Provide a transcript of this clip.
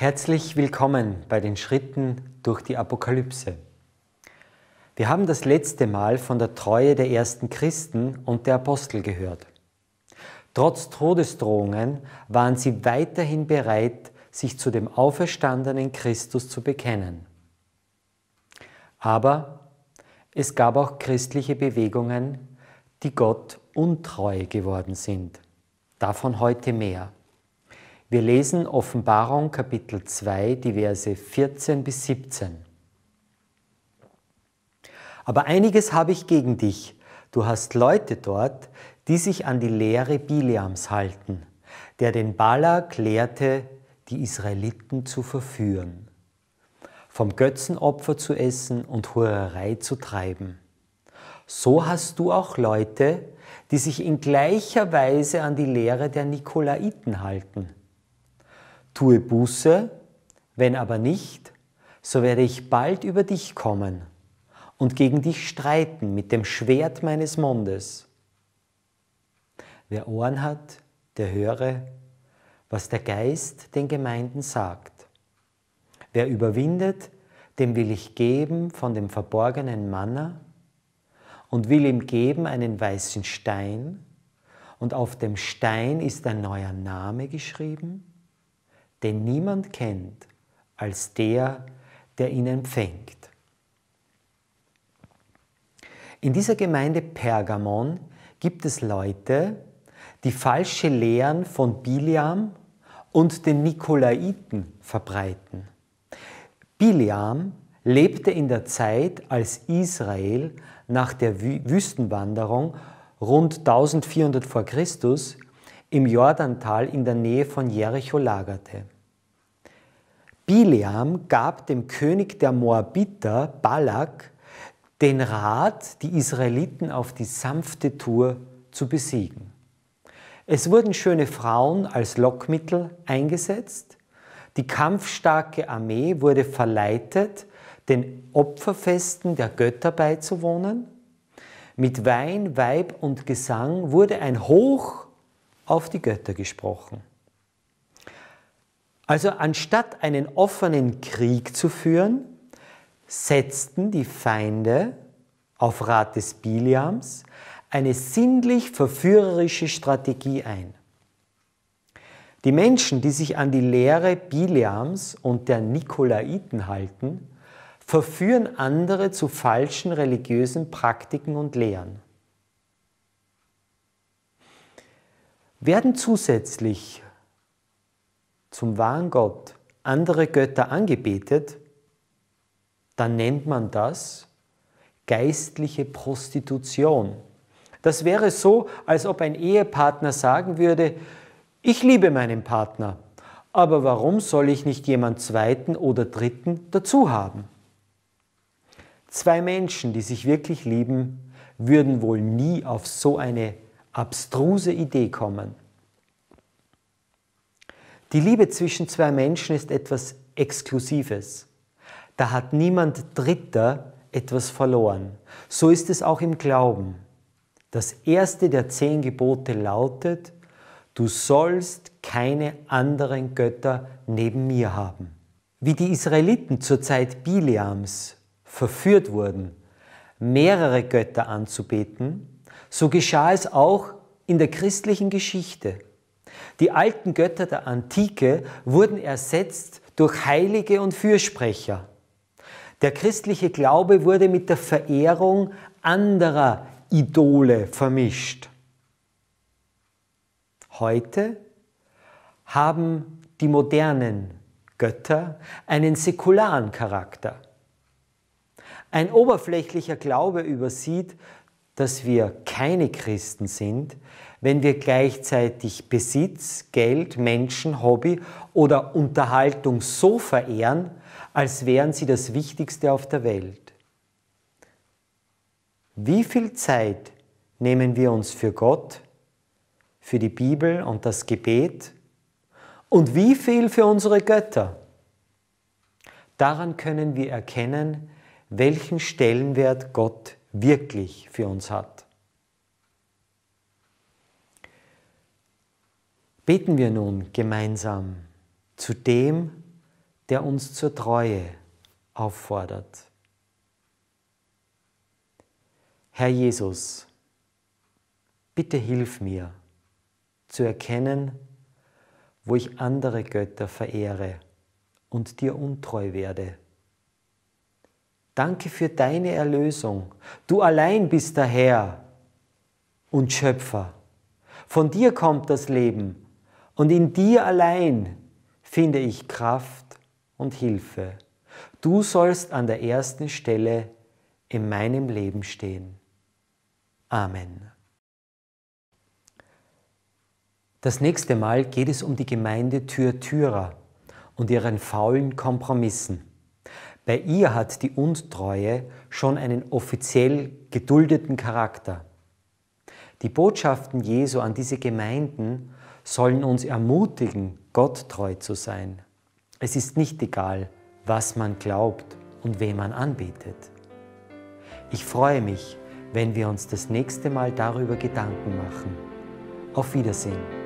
Herzlich willkommen bei den Schritten durch die Apokalypse. Wir haben das letzte Mal von der Treue der ersten Christen und der Apostel gehört. Trotz Todesdrohungen waren sie weiterhin bereit, sich zu dem auferstandenen Christus zu bekennen. Aber es gab auch christliche Bewegungen, die Gott untreu geworden sind. Davon heute mehr. Wir lesen Offenbarung Kapitel 2, die Verse 14 bis 17. Aber einiges habe ich gegen dich. Du hast Leute dort, die sich an die Lehre Bileams halten, der den Balak lehrte, die Israeliten zu verführen, vom Götzenopfer zu essen und Hurerei zu treiben. So hast du auch Leute, die sich in gleicher Weise an die Lehre der Nikolaiten halten tue Buße, wenn aber nicht, so werde ich bald über dich kommen und gegen dich streiten mit dem Schwert meines Mundes. Wer Ohren hat, der höre, was der Geist den Gemeinden sagt. Wer überwindet, dem will ich geben von dem verborgenen Manna und will ihm geben einen weißen Stein, und auf dem Stein ist ein neuer Name geschrieben, den niemand kennt als der, der ihn empfängt. In dieser Gemeinde Pergamon gibt es Leute, die falsche Lehren von Biliam und den Nikolaiten verbreiten. Biliam lebte in der Zeit, als Israel nach der Wüstenwanderung rund 1400 v. Chr im Jordantal in der Nähe von Jericho lagerte. Bileam gab dem König der Moabiter, Balak, den Rat, die Israeliten auf die sanfte Tour zu besiegen. Es wurden schöne Frauen als Lockmittel eingesetzt, die kampfstarke Armee wurde verleitet, den Opferfesten der Götter beizuwohnen, mit Wein, Weib und Gesang wurde ein Hoch auf die Götter gesprochen. Also anstatt einen offenen Krieg zu führen, setzten die Feinde auf Rat des Biliams eine sinnlich verführerische Strategie ein. Die Menschen, die sich an die Lehre Biliams und der Nikolaiten halten, verführen andere zu falschen religiösen Praktiken und Lehren. Werden zusätzlich zum wahren Gott andere Götter angebetet, dann nennt man das geistliche Prostitution. Das wäre so, als ob ein Ehepartner sagen würde, ich liebe meinen Partner, aber warum soll ich nicht jemand zweiten oder dritten dazu haben? Zwei Menschen, die sich wirklich lieben, würden wohl nie auf so eine abstruse Idee kommen. Die Liebe zwischen zwei Menschen ist etwas Exklusives. Da hat niemand Dritter etwas verloren. So ist es auch im Glauben. Das erste der zehn Gebote lautet, du sollst keine anderen Götter neben mir haben. Wie die Israeliten zur Zeit Bileams verführt wurden, mehrere Götter anzubeten, so geschah es auch in der christlichen Geschichte. Die alten Götter der Antike wurden ersetzt durch Heilige und Fürsprecher. Der christliche Glaube wurde mit der Verehrung anderer Idole vermischt. Heute haben die modernen Götter einen säkularen Charakter. Ein oberflächlicher Glaube übersieht, dass wir keine Christen sind, wenn wir gleichzeitig Besitz, Geld, Menschen, Hobby oder Unterhaltung so verehren, als wären sie das Wichtigste auf der Welt. Wie viel Zeit nehmen wir uns für Gott, für die Bibel und das Gebet und wie viel für unsere Götter? Daran können wir erkennen, welchen Stellenwert Gott wirklich für uns hat. Beten wir nun gemeinsam zu dem, der uns zur Treue auffordert. Herr Jesus, bitte hilf mir zu erkennen, wo ich andere Götter verehre und dir untreu werde. Danke für deine Erlösung. Du allein bist der Herr und Schöpfer. Von dir kommt das Leben und in dir allein finde ich Kraft und Hilfe. Du sollst an der ersten Stelle in meinem Leben stehen. Amen. Das nächste Mal geht es um die Gemeinde Tür Thyatira und ihren faulen Kompromissen. Bei ihr hat die Untreue schon einen offiziell geduldeten Charakter. Die Botschaften Jesu an diese Gemeinden sollen uns ermutigen, Gott treu zu sein. Es ist nicht egal, was man glaubt und wem man anbetet. Ich freue mich, wenn wir uns das nächste Mal darüber Gedanken machen. Auf Wiedersehen.